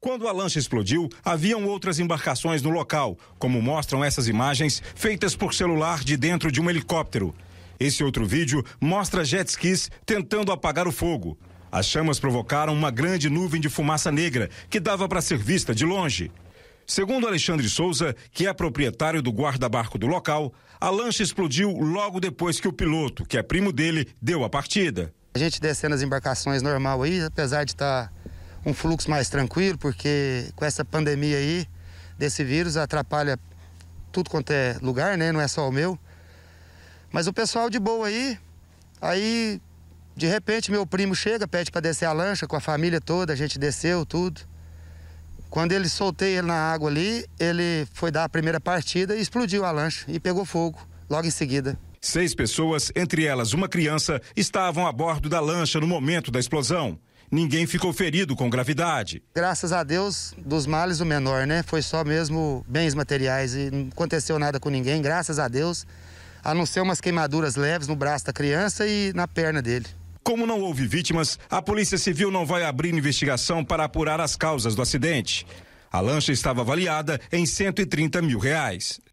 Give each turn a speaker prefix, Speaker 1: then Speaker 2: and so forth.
Speaker 1: Quando a lancha explodiu, haviam outras embarcações no local, como mostram essas imagens feitas por celular de dentro de um helicóptero. Esse outro vídeo mostra jet skis tentando apagar o fogo. As chamas provocaram uma grande nuvem de fumaça negra que dava para ser vista de longe. Segundo Alexandre Souza, que é proprietário do guarda-barco do local, a lancha explodiu logo depois que o piloto, que é primo dele, deu a partida.
Speaker 2: A gente descendo as embarcações normal aí, apesar de estar. Tá um fluxo mais tranquilo, porque com essa pandemia aí desse vírus atrapalha tudo quanto é lugar, né? Não é só o meu. Mas o pessoal de boa aí, aí de repente meu primo chega, pede para descer a lancha com a família toda, a gente desceu tudo. Quando ele soltei ele na água ali, ele foi dar a primeira partida e explodiu a lancha e pegou fogo logo em seguida.
Speaker 1: Seis pessoas, entre elas uma criança, estavam a bordo da lancha no momento da explosão ninguém ficou ferido com gravidade.
Speaker 2: Graças a Deus, dos males o menor, né? Foi só mesmo bens materiais e não aconteceu nada com ninguém, graças a Deus, a não ser umas queimaduras leves no braço da criança e na perna dele.
Speaker 1: Como não houve vítimas, a Polícia Civil não vai abrir investigação para apurar as causas do acidente. A lancha estava avaliada em 130 mil reais.